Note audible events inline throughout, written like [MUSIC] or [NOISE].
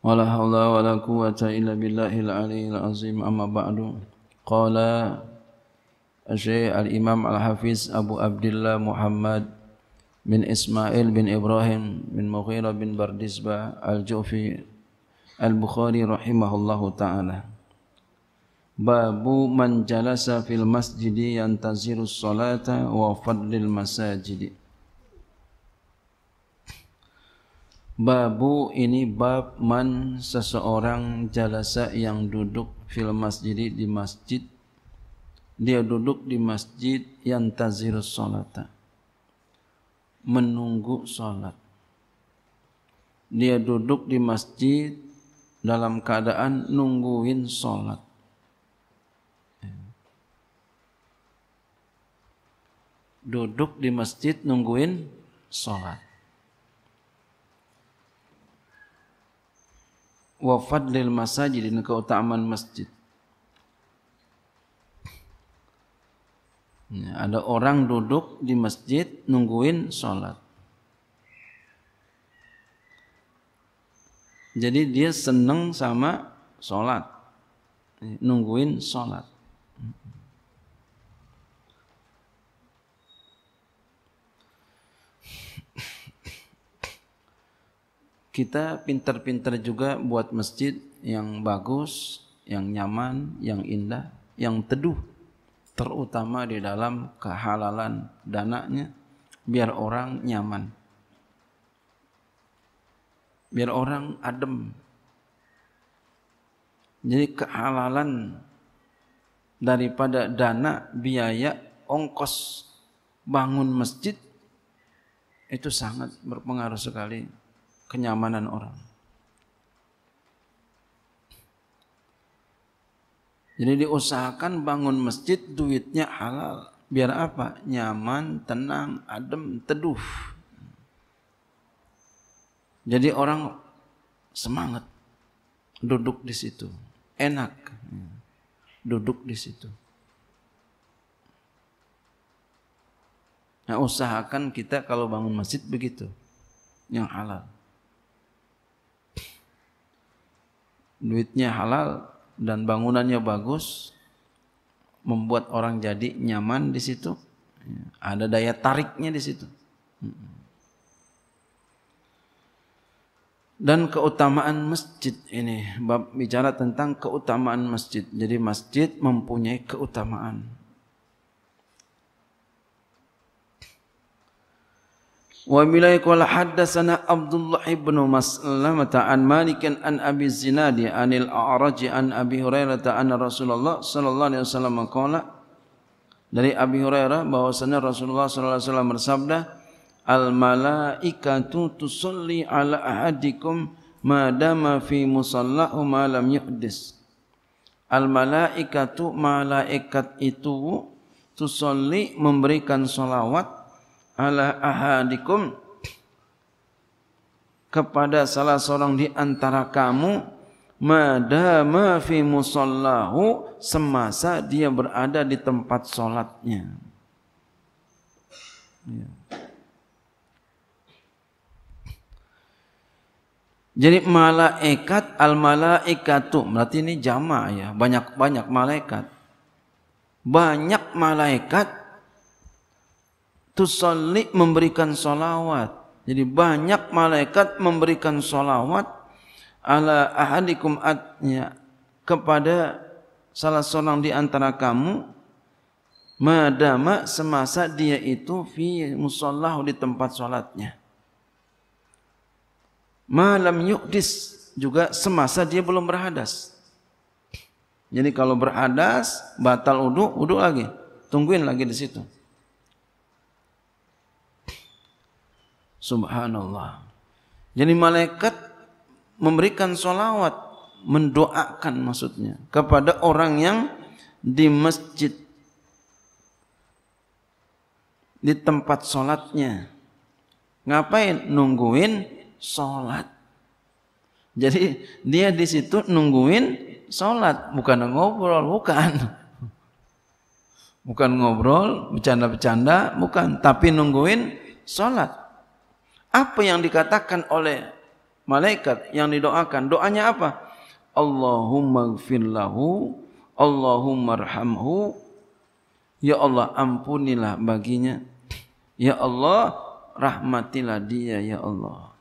wala haula wala quwata illa billahil aliyil azim amma ba'du qala asy al imam al hafiz abu abdillah muhammad bin ismail bin ibrahim bin mughirah bin bardisba al jufi al bukhari rahimahullahu ta'ala babu man fil masjidi yantaziru salata wa fadlil masajidi Babu ini bab man seseorang jalasa yang duduk fil masjid di masjid dia duduk di masjid yang tazir salata menunggu salat dia duduk di masjid dalam keadaan nungguin salat duduk di masjid nungguin salat wa fadlil masajid dan keutamaan masjid. Ya, ada orang duduk di masjid nungguin sholat. Jadi dia seneng sama sholat, nungguin sholat. kita pintar-pintar juga buat masjid yang bagus, yang nyaman, yang indah, yang teduh. Terutama di dalam kehalalan dananya, biar orang nyaman. Biar orang adem. Jadi kehalalan daripada dana, biaya, ongkos bangun masjid itu sangat berpengaruh sekali kenyamanan orang. Jadi diusahakan bangun masjid duitnya halal. Biar apa? Nyaman, tenang, adem, teduh. Jadi orang semangat duduk di situ. Enak duduk di situ. Nah, usahakan kita kalau bangun masjid begitu. Yang halal. duitnya halal dan bangunannya bagus membuat orang jadi nyaman di situ ada daya tariknya di situ dan keutamaan masjid ini bicara tentang keutamaan masjid jadi masjid mempunyai keutamaan Wa bilai qala haddatsana Abdullah ibn Maslamah an Malik an Abi Zinadi anil A'raj an Abi Hurairah ta'an Rasulullah sallallahu alaihi wasallam qala dari Abi Hurairah bahwasanya Rasulullah sallallahu alaihi wasallam bersabda Al malaikatu tusalli ala ahadikum dama fi musallahu ma lam yuhdis Al malaikatu malaikat itu tusalli memberikan solawat ala ahadikum kepada salah seorang di antara kamu madama fi musallahu semasa dia berada di tempat solatnya. Ya. Jadi malaikat al malaikatu berarti ini jama ya banyak banyak malaikat banyak malaikat tusalli memberikan solawat. Jadi banyak malaikat memberikan solawat ala ahadikum atnya kepada salah seorang di antara kamu madama semasa dia itu fi musallah di tempat solatnya. Malam yukdis juga semasa dia belum berhadas. Jadi kalau berhadas batal uduk, uduk lagi. Tungguin lagi di situ. Subhanallah. Jadi malaikat memberikan solawat, mendoakan maksudnya kepada orang yang di masjid di tempat solatnya. ngapain nungguin solat. jadi dia di situ nungguin solat, bukan ngobrol bukan bukan ngobrol bercanda-bercanda bukan tapi nungguin sholat apa yang dikatakan oleh malaikat yang didoakan? Doanya apa? Allahumma gfirlahu, Allahumma rahamhu. Ya Allah ampunilah baginya. Ya Allah rahmatilah dia ya Allah.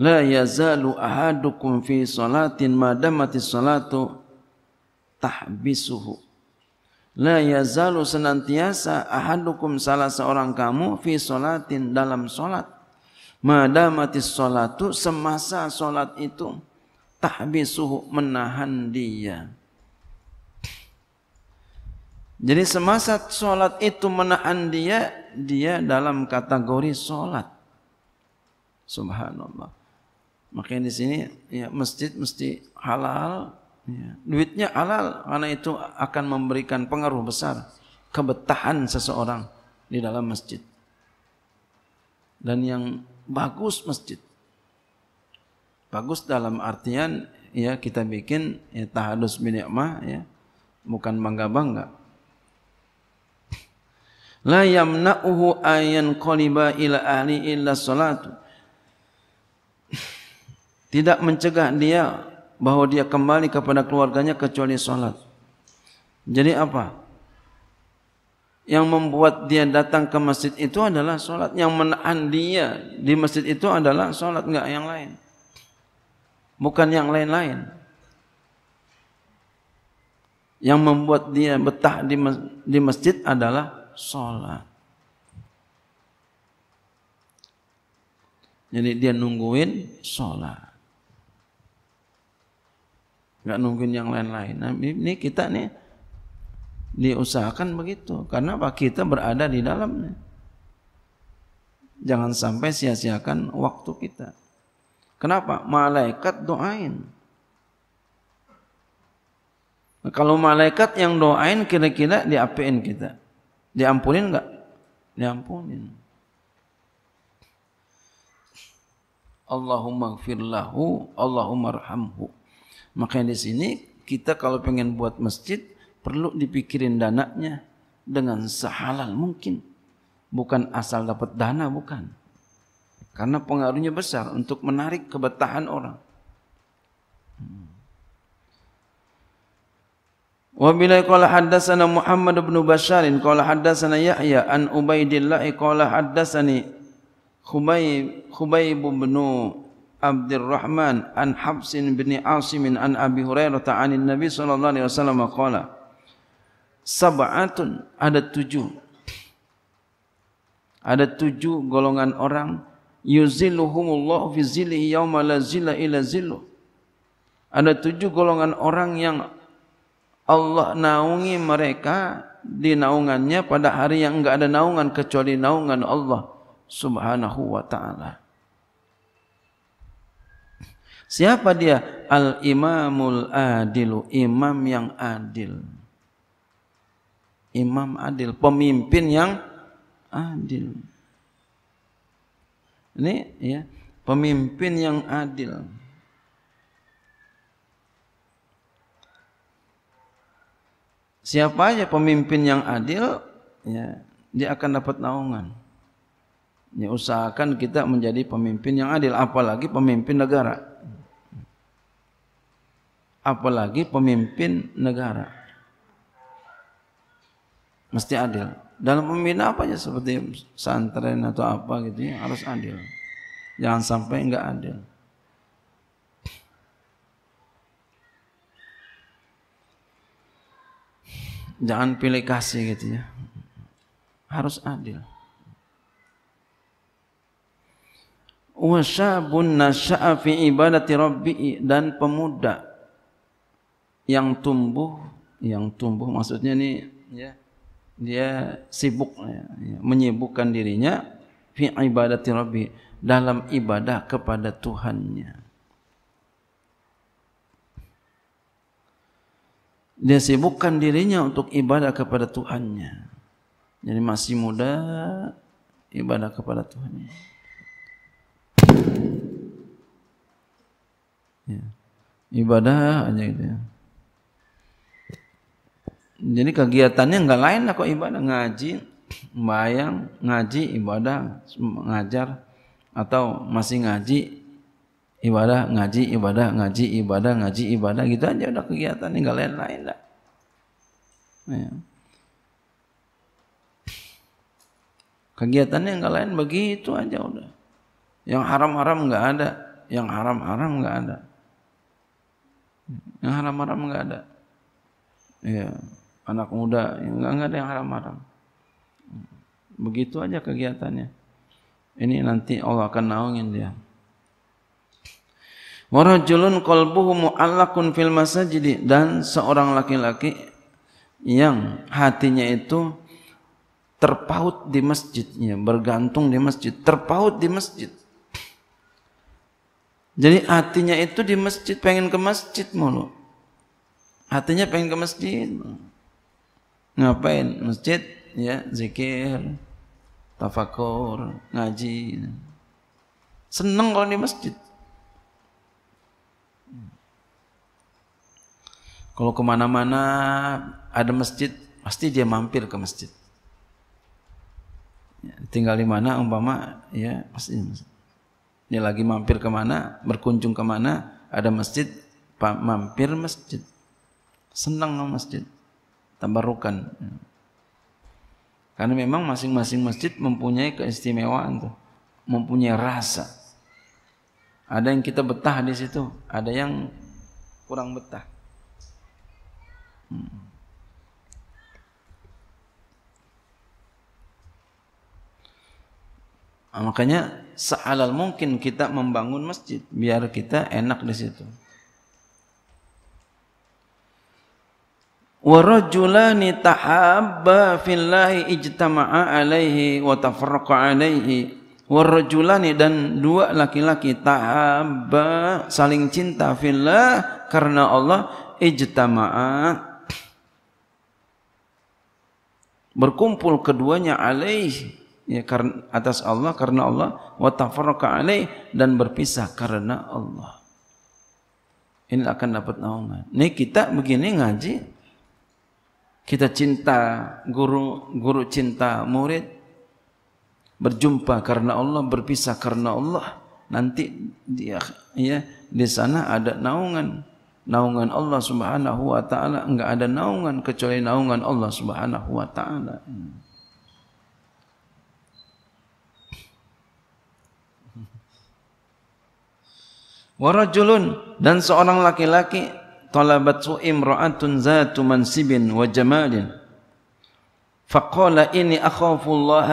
La yazalu ahadukum fi salatin madamati salatu tahbisuhu la yazalu senantiasa ahadukum salah seorang kamu fi solatin dalam solat madamatis salatu semasa solat itu tahbisuhu menahan dia jadi semasa solat itu menahan dia dia dalam kategori solat. subhanallah makanya di sini ya masjid mesti halal Ya. Duitnya halal karena itu akan memberikan pengaruh besar kebetahan seseorang di dalam masjid. Dan yang bagus masjid. Bagus dalam artian ya kita bikin ya, tahadus bin ni'mah ya. Bukan bangga-bangga. La yamna'uhu ayan qaliba ila ahli illa salatu. Tidak mencegah dia bahwa dia kembali kepada keluarganya kecuali sholat. Jadi apa? Yang membuat dia datang ke masjid itu adalah sholat. Yang menahan dia di masjid itu adalah sholat, enggak yang lain. Bukan yang lain-lain. Yang membuat dia betah di, di masjid adalah sholat. Jadi dia nungguin sholat nggak nungguin yang lain-lain. Nah, ini kita nih diusahakan begitu karena apa kita berada di dalamnya. Jangan sampai sia-siakan waktu kita. Kenapa? Malaikat doain. Nah, kalau malaikat yang doain kira-kira diapain kita? Diampunin enggak? Diampunin. Allahumma gfirlahu, Allahumma rahamhu. Makanya di sini kita kalau pengen buat masjid perlu dipikirin dananya dengan sehalal mungkin. Bukan asal dapat dana bukan. Karena pengaruhnya besar untuk menarik kebetahan orang. Wabillahi qala haddatsana Muhammad bin Basharin qala haddatsana Yahya an Ubaidillah qala haddatsani Khubayb Khubayb bin Abdurrahman an Habs bin Asim an Abi Hurairah ta'ani Nabi sallallahu alaihi wasallam qala Sab'atun ada tujuh ada tujuh golongan orang yuzilluhumullahu fi zilli yauma la zilla ila zillu ada tujuh golongan orang yang Allah naungi mereka di naungannya pada hari yang enggak ada naungan kecuali naungan Allah Subhanahu wa taala. Siapa dia? Al-imamul adilu, imam yang adil. Imam adil, pemimpin yang adil. Ini ya, pemimpin yang adil. Siapa aja pemimpin yang adil, ya, dia akan dapat naungan. Ya, usahakan kita menjadi pemimpin yang adil, apalagi pemimpin negara. apalagi pemimpin negara. Mesti adil. Dalam pembina apa aja seperti santren atau apa gitu ya, harus adil. Jangan sampai enggak adil. Jangan pilih kasih gitu ya. Harus adil. wasabun nasya fi ibadati dan pemuda yang tumbuh yang tumbuh maksudnya ini ya dia sibuk ya, ya, menyibukkan dirinya fi ibadati rabbi dalam ibadah kepada Tuhannya dia sibukkan dirinya untuk ibadah kepada Tuhannya. Jadi masih muda ibadah kepada Tuhannya. Ya. Ibadah hanya itu ya. Jadi kegiatannya nggak lain lah kok ibadah ngaji, bayang, ngaji, ibadah, ngajar atau masih ngaji, ibadah, ngaji, ibadah, ngaji, ibadah, ngaji, ibadah gitu aja udah kegiatannya nggak lain-lain lah. Ya. Kegiatannya nggak lain begitu aja udah. Yang haram-haram nggak ada, yang haram-haram nggak ada, yang haram-haram nggak ada. Ya anak muda, enggak, enggak ada yang haram-haram. Begitu aja kegiatannya. Ini nanti Allah akan naungin dia. Warajulun qalbuhu mu'allakun fil masajid dan seorang laki-laki yang hatinya itu terpaut di masjidnya, bergantung di masjid, terpaut di masjid. Jadi hatinya itu di masjid, pengen ke masjid mulu. Hatinya pengen ke masjid ngapain masjid ya zikir tafakur ngaji seneng kalau di masjid kalau kemana-mana ada masjid pasti dia mampir ke masjid ya, tinggal di mana umpama ya pasti di dia lagi mampir kemana berkunjung kemana ada masjid mampir masjid senang ke masjid tabarukan. Karena memang masing-masing masjid mempunyai keistimewaan tuh, mempunyai rasa. Ada yang kita betah di situ, ada yang kurang betah. Hmm. Nah, makanya sealal mungkin kita membangun masjid biar kita enak di situ. wa rajulani tahabba fillahi ijtama'a alaihi wa tafarraqa alaihi wa rajulani dan dua laki-laki tahabba saling cinta fillah karena Allah ijtama'a berkumpul keduanya alaih ya karena atas Allah karena Allah wa tafarraqa alaih dan berpisah karena Allah ini akan dapat naungan. Nih kita begini ngaji kita cinta guru, guru cinta murid. Berjumpa karena Allah, berpisah karena Allah. Nanti dia ya di sana ada naungan. Naungan Allah Subhanahu wa taala enggak ada naungan kecuali naungan Allah Subhanahu wa taala. Warajulun dan seorang laki-laki talabatu imra'atun zatu mansibin wa jamalin faqala ini akhafu Allah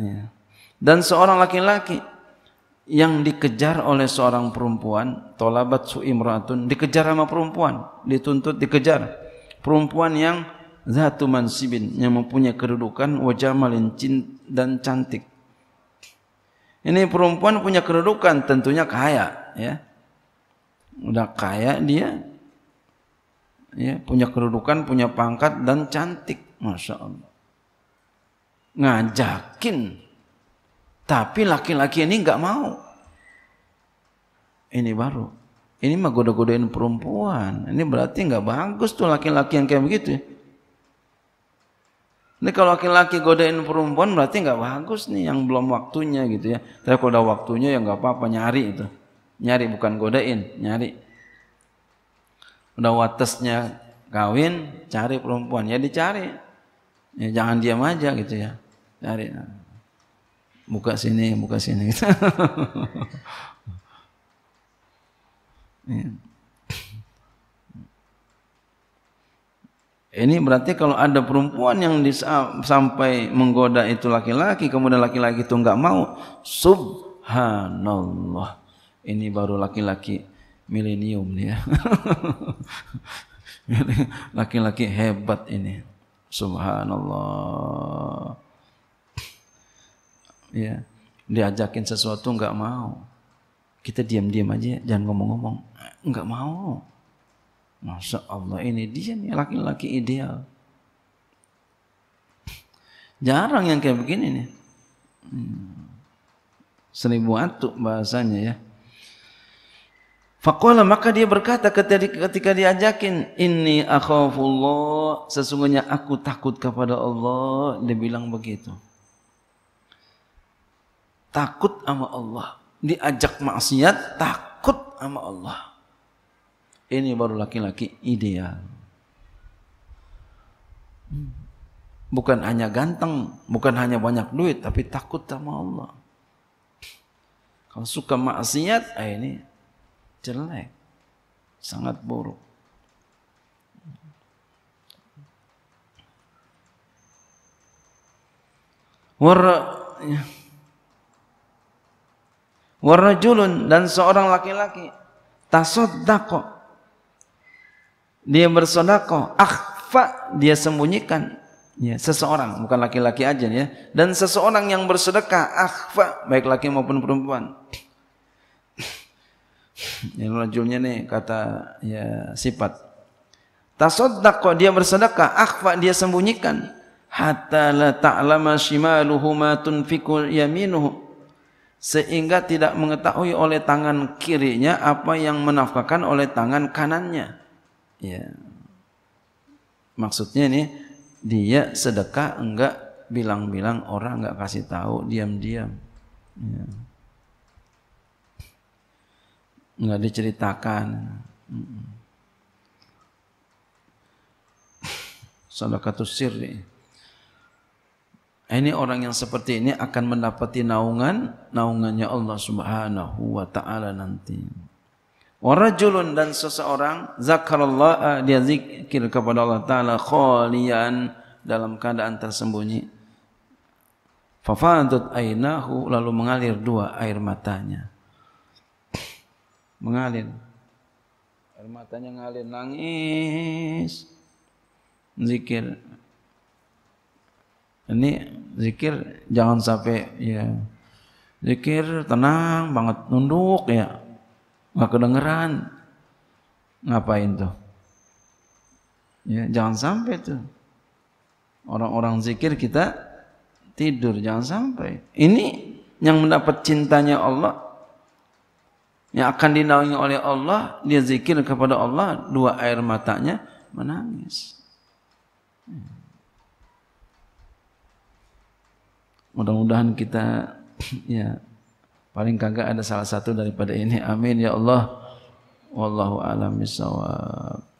ya. dan seorang laki-laki yang dikejar oleh seorang perempuan tolabat suimratun dikejar sama perempuan dituntut dikejar perempuan yang zatu mansibin yang mempunyai kedudukan wajamalin cint dan cantik ini perempuan punya kedudukan tentunya kaya ya udah kaya dia ya, punya kedudukan, punya pangkat dan cantik, masya Allah. Ngajakin, tapi laki-laki ini nggak mau. Ini baru. Ini mah goda-godain perempuan. Ini berarti nggak bagus tuh laki-laki yang kayak begitu. Ini kalau laki-laki godain perempuan berarti nggak bagus nih yang belum waktunya gitu ya. Tapi kalau udah waktunya ya nggak apa-apa nyari itu. Nyari bukan godain, nyari udah watesnya kawin cari perempuan ya dicari ya, jangan diam aja gitu ya cari buka sini buka sini gitu. [LAUGHS] Iya. Ini berarti kalau ada perempuan yang sampai menggoda itu laki-laki, kemudian laki-laki itu enggak mau, subhanallah. Ini baru laki-laki milenium ya. [LAUGHS] Laki-laki hebat ini. Subhanallah. Ya, diajakin sesuatu nggak mau. Kita diam-diam aja, jangan ngomong-ngomong. Nggak mau. Masya Allah ini dia nih laki-laki ideal. Jarang yang kayak begini nih. Hmm. Seribu atuk bahasanya ya. Faqala maka dia berkata ketika, ketika diajakin inni akhafullah sesungguhnya aku takut kepada Allah dia bilang begitu. Takut sama Allah. Diajak maksiat takut sama Allah. Ini baru laki-laki ideal. Bukan hanya ganteng, bukan hanya banyak duit, tapi takut sama Allah. Kalau suka maksiat, ah, ini jelek, sangat buruk. Ya. Warna julun dan seorang laki-laki tasodako dia bersodako akhfa dia sembunyikan ya seseorang bukan laki-laki aja ya dan seseorang yang bersedekah akhfa baik laki maupun perempuan ini rajulnya nih kata ya sifat. Tasaddaq dia bersedekah, akhfa dia sembunyikan hatta la ta'lama shimaluhu ma tunfiqu yaminuhu sehingga tidak mengetahui oleh tangan kirinya apa yang menafkahkan oleh tangan kanannya. Ya. Maksudnya ini dia sedekah enggak bilang-bilang orang enggak kasih tahu diam-diam. Ya nggak diceritakan. Sadaqatus sirri. Ini orang yang seperti ini akan mendapati naungan, naungannya Allah Subhanahu wa taala nanti. Warajulun dan seseorang zakarallah eh, dia zikir kepada Allah taala khalian dalam keadaan tersembunyi. Fafadut ainahu lalu mengalir dua air matanya mengalir. Air matanya ngalir nangis. Zikir. Ini zikir jangan sampai ya zikir tenang banget nunduk ya nggak kedengeran ngapain tuh ya jangan sampai tuh orang-orang zikir kita tidur jangan sampai ini yang mendapat cintanya Allah yang akan dinaungi oleh Allah, dia zikir kepada Allah, dua air matanya menangis. Mudah-mudahan kita [CLEARS THROAT] ya paling kagak ada salah satu daripada ini. Amin ya Allah. Wallahu a'lam bishawab.